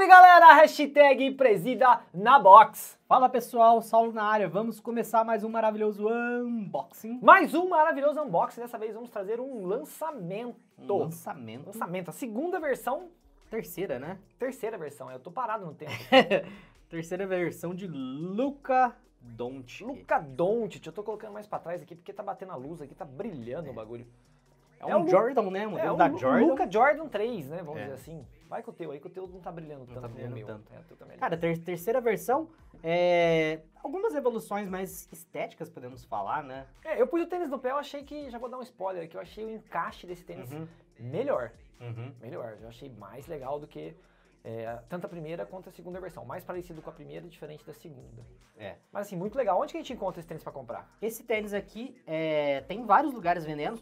Salve galera, hashtag presida na box. Fala pessoal, Saulo na área, vamos começar mais um maravilhoso unboxing. Mais um maravilhoso unboxing, dessa vez vamos trazer um lançamento. Um lançamento? Lançamento, a segunda versão. Terceira, né? Terceira versão, eu tô parado no tempo. Terceira versão de Luca Don't. Luca Doncic, eu tô colocando mais pra trás aqui porque tá batendo a luz aqui, tá brilhando é. o bagulho. É, é um, é Jordan, né? Um é, um da Jordan. Luca Jordan 3, né? Vamos é. dizer assim. Vai com o teu aí, que o teu não tá brilhando não tanto. Tá brilhando tanto. É, tá Cara, ter terceira versão, é... algumas evoluções mais estéticas, podemos falar, né? É, eu pus o tênis no pé, eu achei que, já vou dar um spoiler aqui, eu achei o encaixe desse tênis uhum. melhor. Uhum. Melhor, eu achei mais legal do que é, tanto a primeira quanto a segunda versão. Mais parecido com a primeira, diferente da segunda. É. Mas assim, muito legal. Onde que a gente encontra esse tênis para comprar? Esse tênis aqui é, tem vários lugares vendendo.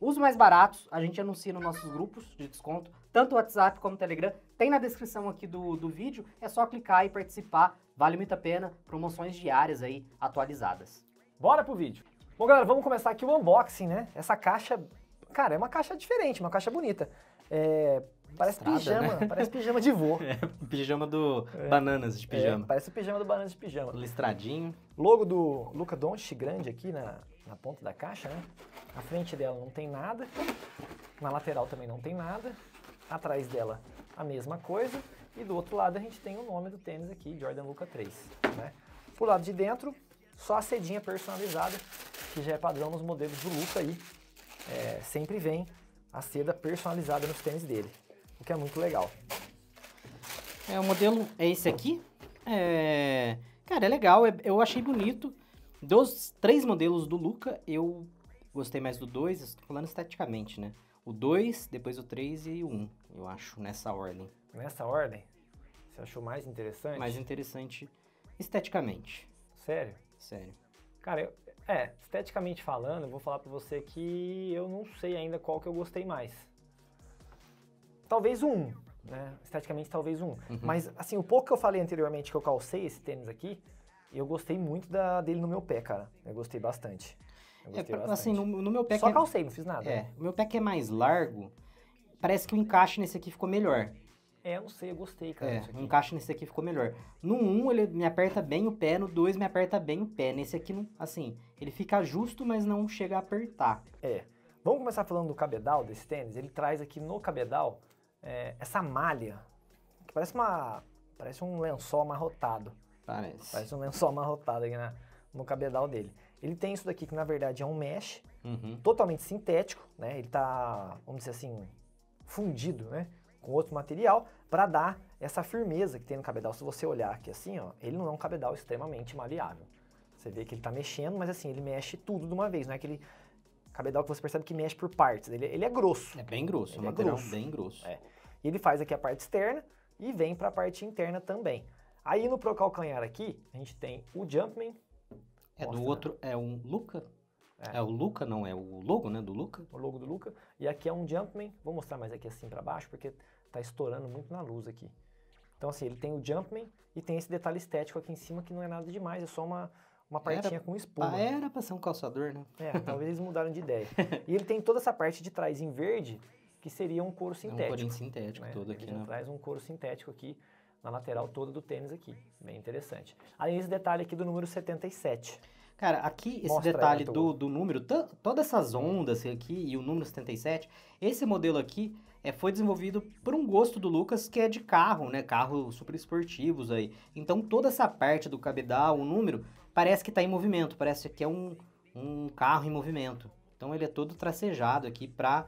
Os mais baratos, a gente anuncia nos nossos grupos de desconto, tanto o WhatsApp como o Telegram. Tem na descrição aqui do, do vídeo, é só clicar e participar. Vale muito a pena, promoções diárias aí atualizadas. Bora pro vídeo. Bom, galera, vamos começar aqui o unboxing, né? Essa caixa, cara, é uma caixa diferente, uma caixa bonita. É, Parece Estrada, pijama, né? parece pijama de vô. É, pijama do é. Bananas de é, pijama. É, parece o pijama do Bananas de pijama. Listradinho. Logo do Luca Doncic grande aqui na, na ponta da caixa, né? A frente dela não tem nada, na lateral também não tem nada, atrás dela a mesma coisa e do outro lado a gente tem o nome do tênis aqui, Jordan Luca 3, né? Pro lado de dentro, só a sedinha personalizada, que já é padrão nos modelos do Luca aí, é, sempre vem a seda personalizada nos tênis dele, o que é muito legal. É, o modelo é esse aqui, é... cara, é legal, é, eu achei bonito, dos três modelos do Luca, eu gostei mais do 2, estou falando esteticamente, né? O 2, depois o 3 e o 1, um, eu acho, nessa ordem. Nessa ordem? Você achou mais interessante? Mais interessante esteticamente. Sério? Sério. Cara, eu, é, esteticamente falando, eu vou falar pra você que eu não sei ainda qual que eu gostei mais. Talvez um, né? Esteticamente, talvez um. Uhum. Mas, assim, o pouco que eu falei anteriormente que eu calcei esse tênis aqui, eu gostei muito da, dele no meu pé, cara. Eu gostei bastante. Eu é, gostei é, bastante. Assim, no, no, meu pé Só é calcei, é, não fiz nada. É, o meu pé que é mais largo, parece que o encaixe nesse aqui ficou melhor. É, não sei, eu gostei, cara. É, o encaixe nesse aqui ficou melhor. No 1, um, ele me aperta bem o pé, no 2 me aperta bem o pé. Nesse aqui, assim, ele fica justo, mas não chega a apertar. É. Vamos começar falando do cabedal desse tênis. Ele traz aqui no cabedal é, essa malha, que parece uma. Parece um lençol amarrotado. Parece. Parece um lençol amarrotado aqui na, no cabedal dele. Ele tem isso daqui que na verdade é um mesh, uhum. totalmente sintético, né? Ele tá, vamos dizer assim, fundido, né? Com outro material para dar essa firmeza que tem no cabedal. Se você olhar aqui assim, ó, ele não é um cabedal extremamente maleável. Você vê que ele tá mexendo, mas assim, ele mexe tudo de uma vez, não é aquele cabedal que você percebe que mexe por partes. Ele, ele é grosso. É bem grosso, ele é um material grosso. bem grosso. É. E ele faz aqui a parte externa e vem para a parte interna também. Aí no pro calcanhar aqui, a gente tem o Jumpman. É do outro, é um Luca? É. é. o Luca, não, é o logo, né, do Luca? O logo do Luca. E aqui é um Jumpman, vou mostrar mais aqui assim para baixo, porque tá estourando muito na luz aqui. Então assim, ele tem o Jumpman e tem esse detalhe estético aqui em cima que não é nada demais, é só uma, uma partinha era, com espuma. Ah, era pra ser um calçador, né? É, talvez eles mudaram de ideia. e ele tem toda essa parte de trás em verde, que seria um couro sintético. É um couro sintético né? todo ele aqui, né? traz um couro sintético aqui na lateral toda do tênis aqui. Bem interessante. Além desse detalhe aqui do número 77. Cara, aqui esse Mostra detalhe do, do número, todas essas ondas aqui e o número 77, esse modelo aqui é, foi desenvolvido por um gosto do Lucas que é de carro, né? Carros super esportivos aí. Então toda essa parte do cabedal, o número, parece que está em movimento, parece que é um, um carro em movimento. Então ele é todo tracejado aqui para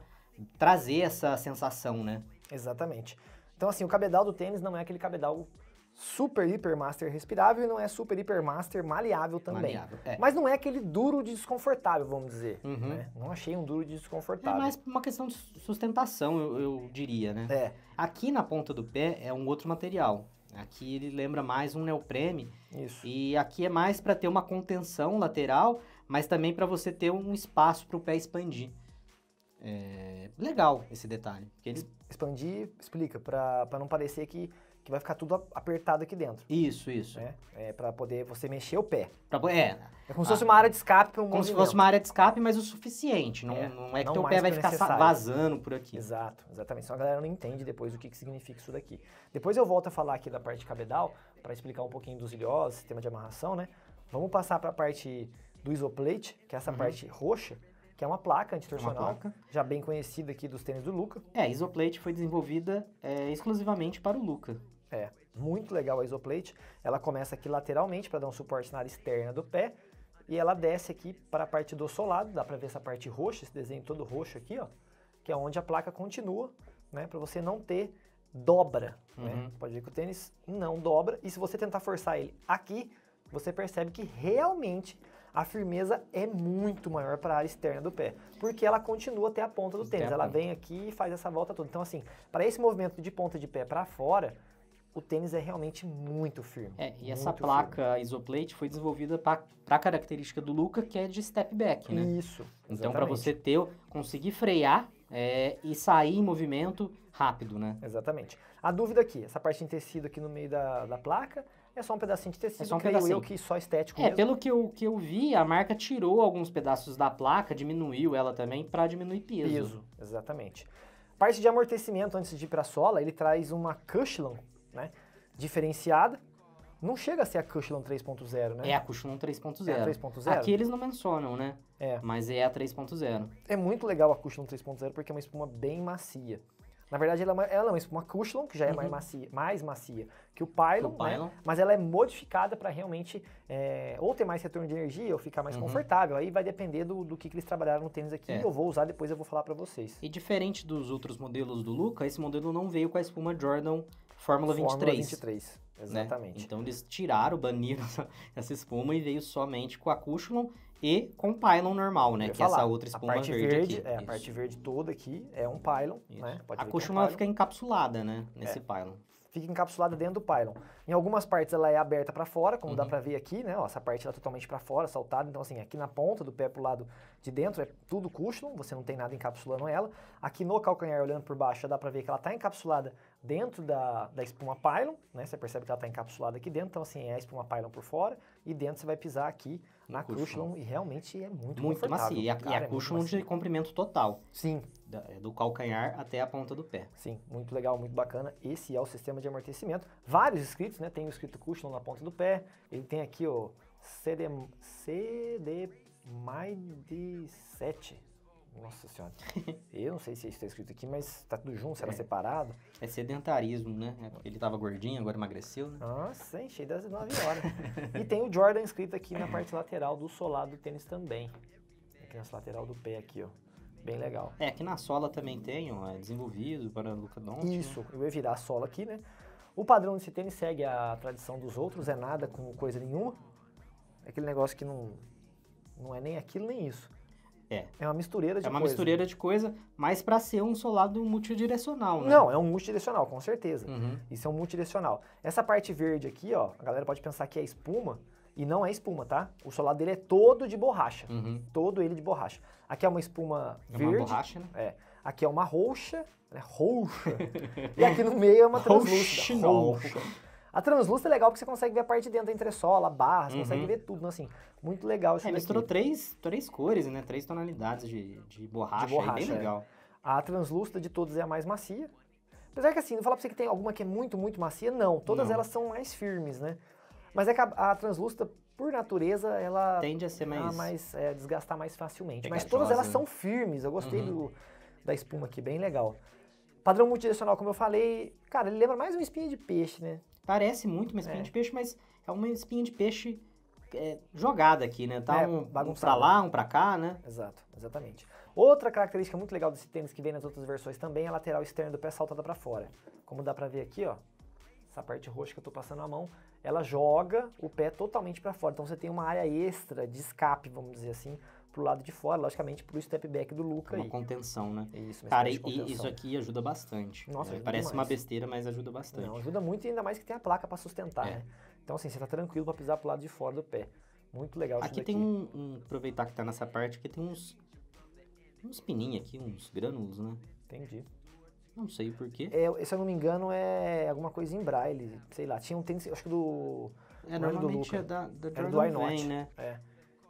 trazer essa sensação, né? Exatamente. Então, assim, o cabedal do tênis não é aquele cabedal super hiper master respirável e não é super hiper master maleável também. Maleável, é. Mas não é aquele duro de desconfortável, vamos dizer. Uhum. Né? Não achei um duro de desconfortável. É mais uma questão de sustentação, eu, eu diria, né? É. Aqui na ponta do pé é um outro material. Aqui ele lembra mais um neoprene. Isso. E aqui é mais para ter uma contenção lateral, mas também para você ter um espaço para o pé expandir é, legal esse detalhe. Que eles... Expandir, explica, para não parecer que, que vai ficar tudo apertado aqui dentro. Isso, isso. Né? É, para poder você mexer o pé. Pra, é. é como ah, se fosse ah. uma área de escape um Como se fosse uma área de escape, mas o suficiente. Não é, não é que o teu pé vai ficar necessário. vazando por aqui. Exato, exatamente. Só a galera não entende depois o que, que significa isso daqui. Depois eu volto a falar aqui da parte cabedal, para explicar um pouquinho dos ilhós, sistema de amarração, né? Vamos passar para a parte do isoplate, que é essa uhum. parte roxa, que é uma placa antitorsional, é já bem conhecida aqui dos tênis do Luca. É, a Isoplate foi desenvolvida é, exclusivamente para o Luca. É, muito legal a Isoplate. Ela começa aqui lateralmente para dar um suporte na área externa do pé e ela desce aqui para a parte do solado, dá para ver essa parte roxa, esse desenho todo roxo aqui, ó, que é onde a placa continua, né, para você não ter dobra, né. uhum. né? Pode ver que o tênis não dobra e se você tentar forçar ele aqui, você percebe que realmente a firmeza é muito maior para a área externa do pé, porque ela continua até a ponta do tênis. Ela vem aqui e faz essa volta toda. Então, assim, para esse movimento de ponta de pé para fora, o tênis é realmente muito firme. É, e essa placa firme. isoplate foi desenvolvida para a característica do Luca, que é de step back, né? Isso. Então, para você ter, conseguir frear é, e sair em movimento rápido, né? Exatamente. A dúvida aqui, essa parte em tecido aqui no meio da, da placa, é só um pedacinho de tecido, é só um pedacinho. eu que só estético É, mesmo. pelo que eu, que eu vi, a marca tirou alguns pedaços da placa, diminuiu ela também para diminuir peso. Peso, exatamente. Parte de amortecimento antes de ir para a sola, ele traz uma Cushlon, né, diferenciada. Não chega a ser a Cushlon 3.0, né? É a Cushlon 3.0. É a 3.0. Aqui eles não mencionam, né? É. Mas é a 3.0. É muito legal a Cushlon 3.0 porque é uma espuma bem macia. Na verdade, ela é uma, ela é uma espuma que já é uhum. mais, macia, mais macia que o Pylon, que né? o pylon. Né? mas ela é modificada para realmente é, ou ter mais retorno de energia ou ficar mais uhum. confortável. Aí vai depender do, do que, que eles trabalharam no tênis aqui. É. Eu vou usar depois, eu vou falar para vocês. E diferente dos outros modelos do Luca, esse modelo não veio com a espuma Jordan Fórmula 23. Fórmula 23, exatamente. Né? Então eles tiraram, baniram essa, essa espuma e veio somente com a Cushlon e com pylon normal, né? Que falar, é essa outra espuma verde, verde, aqui. É, a parte verde toda aqui é um pylon, Isso. né? Pode a coxuma é um fica encapsulada, né? Nesse é. pylon. Fica encapsulada dentro do pylon. Em algumas partes ela é aberta para fora, como uhum. dá para ver aqui, né? Ó, essa parte ela é totalmente para fora, saltada. Então, assim, aqui na ponta do pé pro lado de dentro é tudo cushion, você não tem nada encapsulando ela. Aqui no calcanhar, olhando por baixo, dá para ver que ela tá encapsulada dentro da, da espuma pylon, né? Você percebe que ela tá encapsulada aqui dentro. Então, assim, é a espuma pylon por fora e dentro você vai pisar aqui na cushion e é realmente é muito Muito macia. E a, cara, e é a é de assim. comprimento total. Sim. Da, do calcanhar até a ponta do pé. Sim, muito legal, muito bacana. Esse é o sistema de amortecimento. Vários escritos, né? Tem o escrito Cushman na ponta do pé. Ele tem aqui, ó, CD, CD mais de 7, nossa senhora. Eu não sei se isso está escrito aqui, mas tá tudo junto, será é. separado? É sedentarismo, né? É, ele estava gordinho, agora emagreceu, né? Nossa, enchei das 9 horas. e tem o Jordan escrito aqui na parte lateral do solado do tênis também. Aqui nessa lateral do pé aqui, ó. Bem legal. É, aqui na sola também tem, ó, é desenvolvido para Luca Doncic. Né? Isso, né? eu ia virar a sola aqui, né? O padrão desse tênis segue a tradição dos outros, é nada com coisa nenhuma. É aquele negócio que não, não é nem aquilo nem isso. É. É uma mistureira é de coisa. É uma coisa. mistureira de coisa, mas para ser um solado multidirecional, né? Não, é um multidirecional, com certeza. Uhum. Isso é um multidirecional. Essa parte verde aqui, ó, a galera pode pensar que é espuma, e não é espuma, tá? O solado dele é todo de borracha. Uhum. Todo ele de borracha. Aqui é uma espuma é verde. É uma borracha, né? É. Aqui é uma roxa, né? Roxa. e aqui no meio é uma translúcida. Roxa. roxa. A translúcida é legal porque você consegue ver a parte de dentro, a entressola, barra, uhum. consegue ver tudo. Então, assim, muito legal isso é, misturou três, três cores, né? Três tonalidades de, de borracha, de borracha aí, bem é. legal. A translúcida de todas é a mais macia. Apesar que assim, não falar pra você que tem alguma que é muito, muito macia, não. Todas não. elas são mais firmes, né? Mas é que a, a translúcida, por natureza, ela... Tende a ser mais... A mais é, desgastar mais facilmente. Pegajosa, Mas todas elas né? são firmes. Eu gostei uhum. do, da espuma aqui, bem legal. Padrão multidirecional, como eu falei, cara, ele lembra mais uma espinha de peixe, né? Parece muito uma espinha é. de peixe, mas é uma espinha de peixe é, jogada aqui, né? Tá é, um, um pra lá, um pra cá, né? Exato, exatamente. Outra característica muito legal desse tênis que vem nas outras versões também é a lateral externa do pé saltada para fora. Como dá para ver aqui, ó, essa parte roxa que eu tô passando a mão, ela joga o pé totalmente para fora. Então você tem uma área extra de escape, vamos dizer assim, pro lado de fora, logicamente pro step back do Luca. Uma aí. contenção, né? Isso, Cara, e contenção. isso aqui ajuda bastante. Nossa, é, ajuda parece demais. uma besteira, mas ajuda bastante. Não, ajuda muito e ainda mais que tem a placa para sustentar, é. né? Então assim, você tá tranquilo para pisar pro lado de fora do pé. Muito legal aqui tem um, um, aproveitar que tá nessa parte, que tem uns uns pininhos aqui, uns grânulos, né? Entendi. Não sei porquê. É, se eu não me engano, é alguma coisa em braille, sei lá. Tinha um tênis, acho que do... É, normalmente do é da, da Dragon do Vane, né? É.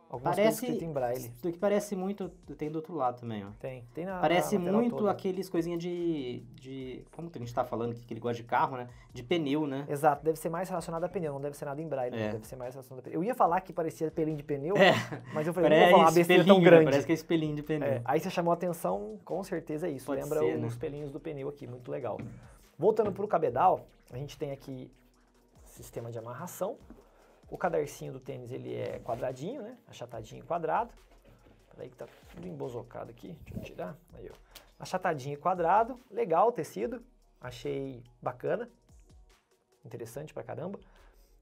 Algumas parece, coisas em braille. Do que parece muito, tem do outro lado também, ó. Tem, tem na Parece na muito toda. aqueles coisinhas de, de... Como a gente tá falando que ele gosta de carro, né? De pneu, né? Exato, deve ser mais relacionado a pneu, não deve ser nada em braille, é. deve ser mais relacionado a pneu. Eu ia falar que parecia pelinho de pneu, é. mas eu falei, parece não vou falar uma besteira tão né? grande. Parece que é pelinho de pneu. É. Aí você chamou a atenção, com certeza é isso. Pode Lembra ser, né? os né? pelinhos do pneu aqui, muito legal. Voltando pro cabedal, a gente tem aqui sistema de amarração, o cadarcinho do tênis ele é quadradinho, né? Achatadinho e quadrado. Peraí que tá tudo embozocado aqui. Deixa eu tirar. Aí, ó. Achatadinho e quadrado. Legal o tecido. Achei bacana. Interessante pra caramba.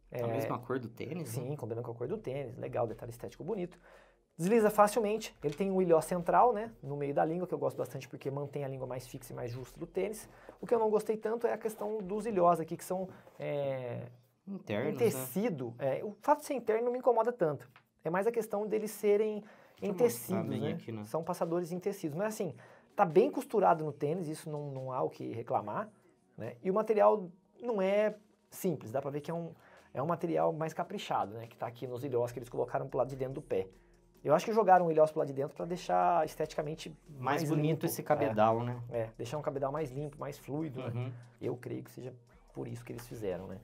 É, a mesma cor do tênis? Sim, né? combinando com a cor do tênis. Legal, detalhe estético bonito. Desliza facilmente. Ele tem um ilhó central, né? No meio da língua, que eu gosto bastante porque mantém a língua mais fixa e mais justa do tênis. O que eu não gostei tanto é a questão dos ilhós aqui, que são... É, Internos, em né? tecido. Né? É, o fato de ser interno não me incomoda tanto. É mais a questão deles serem Deixa em tecidos, né? Aqui, né? São passadores em tecidos. Mas assim, tá bem costurado no tênis, isso não, não há o que reclamar, né? E o material não é simples, dá para ver que é um, é um material mais caprichado, né? Que tá aqui nos ilhós que eles colocaram pro lado de dentro do pé. Eu acho que jogaram o ilhós pro lado de dentro para deixar esteticamente mais, mais bonito limpo, esse cabedal, é, né? É, deixar um cabedal mais limpo, mais fluido, né? uhum. né? Eu creio que seja por isso que eles fizeram, né?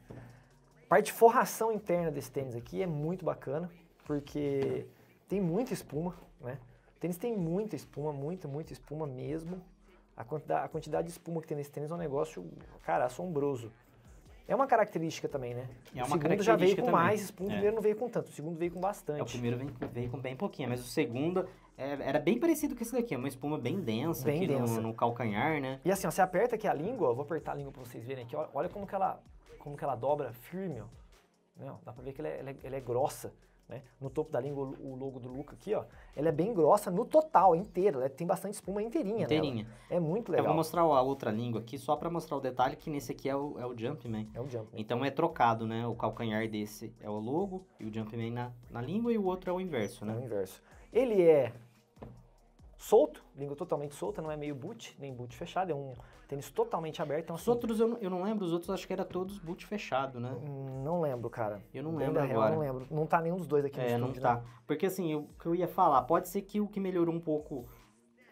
parte de forração interna desse tênis aqui é muito bacana, porque tem muita espuma, né? O tênis tem muita espuma, muita, muita espuma mesmo. A quantidade, a quantidade de espuma que tem nesse tênis é um negócio, cara, assombroso. É uma característica também, né? É uma o segundo já veio com também. mais espuma, o é. primeiro não veio com tanto, o segundo veio com bastante. É, o primeiro veio, veio, com bem pouquinho, mas o segundo é, era bem parecido com esse daqui, é uma espuma bem densa bem aqui densa. No, no, calcanhar, né? E assim, ó, você aperta aqui a língua, vou apertar a língua pra vocês verem aqui, ó, olha como que ela como que ela dobra firme, né, ó. dá pra ver que ela é, ela é, ela é grossa, né? No topo da língua, o logo do Luca aqui, ó, ela é bem grossa no total, inteira, Ela tem bastante espuma inteirinha, Inteirinha. Nela. É muito legal. Eu vou mostrar a outra língua aqui, só para mostrar o detalhe que nesse aqui é o, é o Jumpman. É o Jumpman. Então é trocado, né? O calcanhar desse é o logo e o Jumpman na, na língua e o outro é o inverso, né? É o inverso. Ele é solto, língua totalmente solta, não é meio boot, nem boot fechado, é um tênis totalmente aberto. Então, os assim, outros eu não, eu não, lembro, os outros acho que era todos boot fechado, né? Não lembro, cara. Eu não lembro agora. Real, não lembro. Não tá nenhum dos dois aqui é, no estúdio, não né? tá. Né? Porque assim, o que eu ia falar, pode ser que o que melhorou um pouco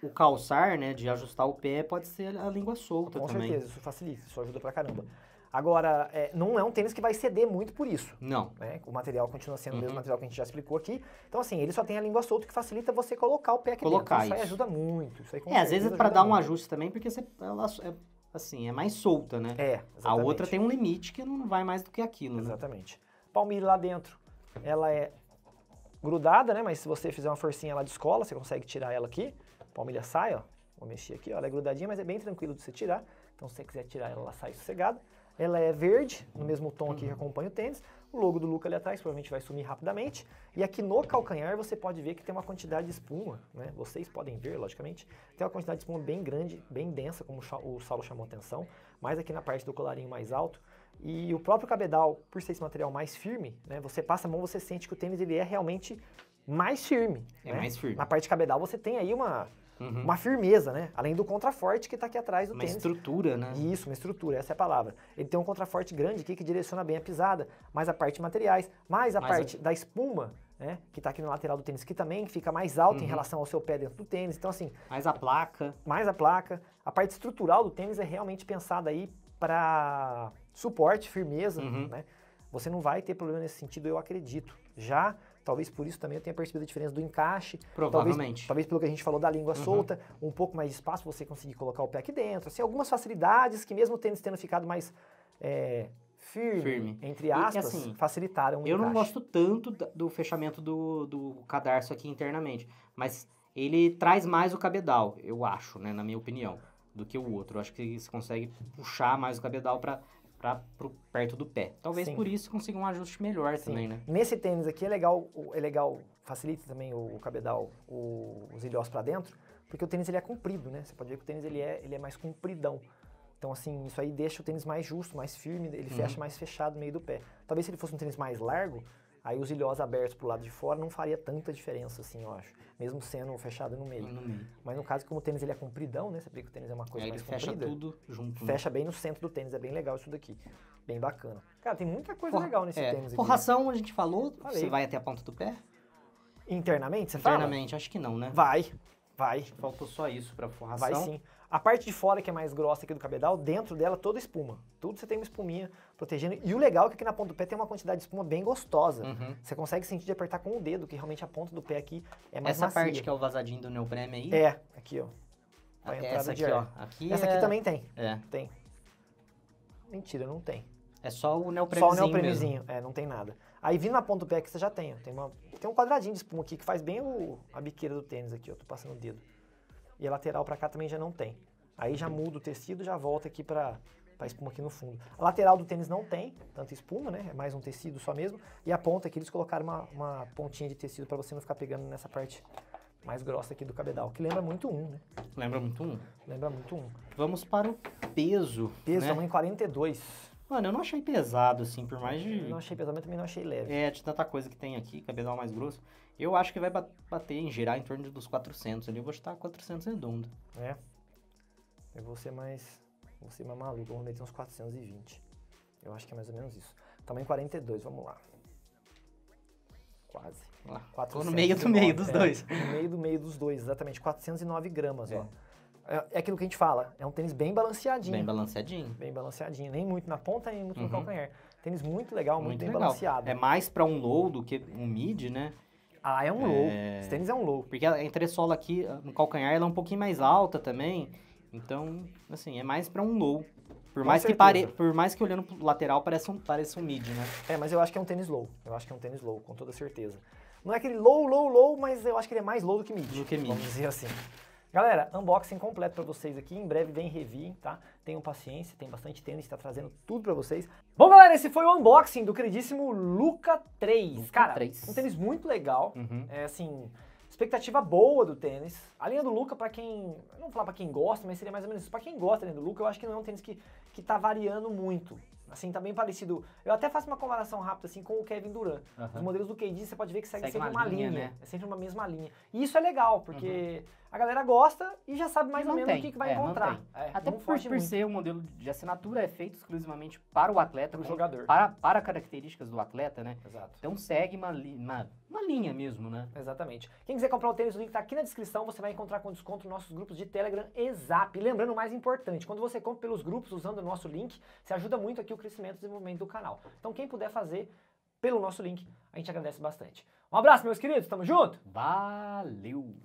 o calçar, né, de ajustar o pé, pode ser a língua solta Com também. Com certeza, isso facilita, isso ajuda pra caramba. Agora, é, não é um tênis que vai ceder muito por isso. Não. Né? O material continua sendo uhum. o mesmo uhum. material que a gente já explicou aqui. Então, assim, ele só tem a língua solta que facilita você colocar o pé aqui colocar dentro. Isso, isso aí ajuda muito. Isso aí é, às vezes é para dar muito. um ajuste também, porque você, ela é, assim, é mais solta, né? É, exatamente. A outra tem um limite que não vai mais do que aquilo, né? Exatamente. Né? Palmilha lá dentro, ela é grudada, né? Mas se você fizer uma forcinha lá de escola, você consegue tirar ela aqui. Palmilha sai, ó. Vou mexer aqui, ó. Ela é grudadinha, mas é bem tranquilo de você tirar. Então, se você quiser tirar ela, ela sai sossegada. Ela é verde, no mesmo tom aqui que uhum. acompanha o tênis. O logo do Luca ali atrás provavelmente vai sumir rapidamente. E aqui no calcanhar você pode ver que tem uma quantidade de espuma, né? Vocês podem ver, logicamente. Tem uma quantidade de espuma bem grande, bem densa, como o Saulo chamou a atenção. Mas aqui na parte do colarinho mais alto. E o próprio cabedal, por ser esse material mais firme, né? Você passa a mão, você sente que o tênis ele é realmente mais firme. É né? mais firme. Na parte de cabedal você tem aí uma uhum. uma firmeza, né? Além do contraforte que está aqui atrás do uma tênis. Uma estrutura, né? Isso, uma estrutura, essa é a palavra. Ele tem um contraforte grande aqui que direciona bem a pisada, mais a parte de materiais, mais a mais parte a... da espuma, né? Que está aqui no lateral do tênis, que também fica mais alto uhum. em relação ao seu pé dentro do tênis. Então, assim. Mais a placa. Mais a placa. A parte estrutural do tênis é realmente pensada aí para suporte, firmeza, uhum. né? Você não vai ter problema nesse sentido, eu acredito. Já, talvez por isso também eu tenha percebido a diferença do encaixe. Provavelmente. Talvez, talvez pelo que a gente falou da língua uhum. solta, um pouco mais de espaço você conseguir colocar o pé aqui dentro. Assim, algumas facilidades que mesmo tendo tendo ficado mais é, firme, firme, entre aspas, e, assim, facilitaram o Eu encaixe. não gosto tanto do fechamento do, do cadarço aqui internamente, mas ele traz mais o cabedal, eu acho, né, na minha opinião, do que o outro. Eu acho que você consegue puxar mais o cabedal para para perto do pé. Talvez Sim. por isso consiga um ajuste melhor Sim. também, né? Nesse tênis aqui é legal, é legal, facilita também o, o cabedal, o, os ilhós para dentro, porque o tênis ele é comprido, né? Você pode ver que o tênis ele é, ele é mais compridão. Então assim, isso aí deixa o tênis mais justo, mais firme, ele uhum. fecha mais fechado no meio do pé. Talvez se ele fosse um tênis mais largo, Aí os ilhós abertos pro lado de fora não faria tanta diferença, assim, eu acho. Mesmo sendo fechado no meio. No meio. Mas no caso, como o tênis ele é compridão, né? Você aplica que o tênis é uma coisa e aí mais ele fecha tudo junto. Né? Fecha né? bem no centro do tênis, é bem legal isso daqui. Bem bacana. Cara, tem muita coisa Forra, legal nesse é, tênis aqui. Forração, a gente falou, Falei. você vai até a ponta do pé? Internamente, você Internamente, fala? acho que não, né? Vai, vai. Faltou só isso pra forração. Vai sim. A parte de fora que é mais grossa aqui do cabedal, dentro dela toda espuma. Tudo você tem uma espuminha protegendo. E o legal é que aqui na ponta do pé tem uma quantidade de espuma bem gostosa. Uhum. Você consegue sentir de apertar com o dedo, que realmente a ponta do pé aqui é mais Essa macia. parte que é o vazadinho do neopreme aí? É, aqui ó. A entrada essa aqui, ar. ó. Aqui essa é... aqui também tem. É. Tem. Mentira, não tem. É só o neoprenezinho Só o neopremezinho. é, não tem nada. Aí vindo na ponta do pé que você já tem, ó, tem, uma, tem um quadradinho de espuma aqui que faz bem o, a biqueira do tênis aqui, ó, tô passando o dedo e a lateral para cá também já não tem. Aí já muda o tecido, já volta aqui para a espuma aqui no fundo. A lateral do tênis não tem tanta espuma, né? É mais um tecido só mesmo. E a ponta aqui eles colocaram uma, uma pontinha de tecido para você não ficar pegando nessa parte mais grossa aqui do cabedal, que lembra muito um, né? Lembra muito um? Lembra muito um. Vamos para o peso. Peso, né? tamanho 42. Mano, eu não achei pesado, assim, por mais de. não achei pesado, mas também não achei leve. É, de tanta coisa que tem aqui, cabedal mais grosso. Eu acho que vai bater em gerar em torno dos 400 ali. Eu vou chutar 400 redondo. É. Eu vou ser mais. Vou ser mais maluco, eu vou meter uns 420. Eu acho que é mais ou menos isso. Tamanho 42, vamos lá. Quase. Lá. 409, Tô no meio do meio dos é, dois. No meio do meio dos dois, exatamente. 409 gramas, é. ó. É, é aquilo que a gente fala, é um tênis bem balanceadinho. Bem balanceadinho. Bem balanceadinho, nem muito na ponta, nem muito uhum. no calcanhar. Tênis muito legal, muito, muito bem legal. balanceado. É mais para um low do que um mid, né? Ah, é um low. É. Esse tênis é um low. Porque a entressola aqui ah, no calcanhar ela é um pouquinho mais alta também. Então, assim, é mais para um low. Por mais, que pare... Por mais que olhando pro lateral pareça um, pareça um mid, né? É, mas eu acho que é um tênis low. Eu acho que é um tênis low, com toda certeza. Não é aquele low, low, low, mas eu acho que ele é mais low do que mid. Do que mid. Vamos dizer assim. Galera, unboxing completo para vocês aqui, em breve vem review, tá? Tenham paciência, tem bastante tênis, tá trazendo tudo para vocês. Bom, galera, esse foi o unboxing do queridíssimo Luca 3. Luca Cara, 3. um tênis muito legal, uhum. é assim expectativa boa do tênis. A linha do Luca, para quem. Não vou falar para quem gosta, mas seria mais ou menos isso. Pra quem gosta da linha do Luca, eu acho que não é um tênis que, que tá variando muito. Assim, tá bem parecido. Eu até faço uma comparação rápida, assim, com o Kevin Durant. Uhum. Os modelos do KD, você pode ver que segue, segue sempre uma, linha, linha. Né? É sempre uma mesma linha. E isso é legal, porque uhum. a galera gosta e já sabe mais ou menos o que, que vai é, encontrar. É, até por, por ser um modelo de assinatura, é feito exclusivamente para o atleta. Para o né? jogador. Para, para características do atleta, né? Exato. Então segue uma, uma uma linha mesmo, né? Exatamente. Quem quiser comprar o tênis, o link está aqui na descrição, você vai encontrar com desconto nossos grupos de Telegram e Zap. lembrando, o mais importante, quando você compra pelos grupos usando o nosso link, você ajuda muito aqui o crescimento e desenvolvimento do canal. Então quem puder fazer pelo nosso link, a gente agradece bastante. Um abraço, meus queridos, tamo junto! Valeu!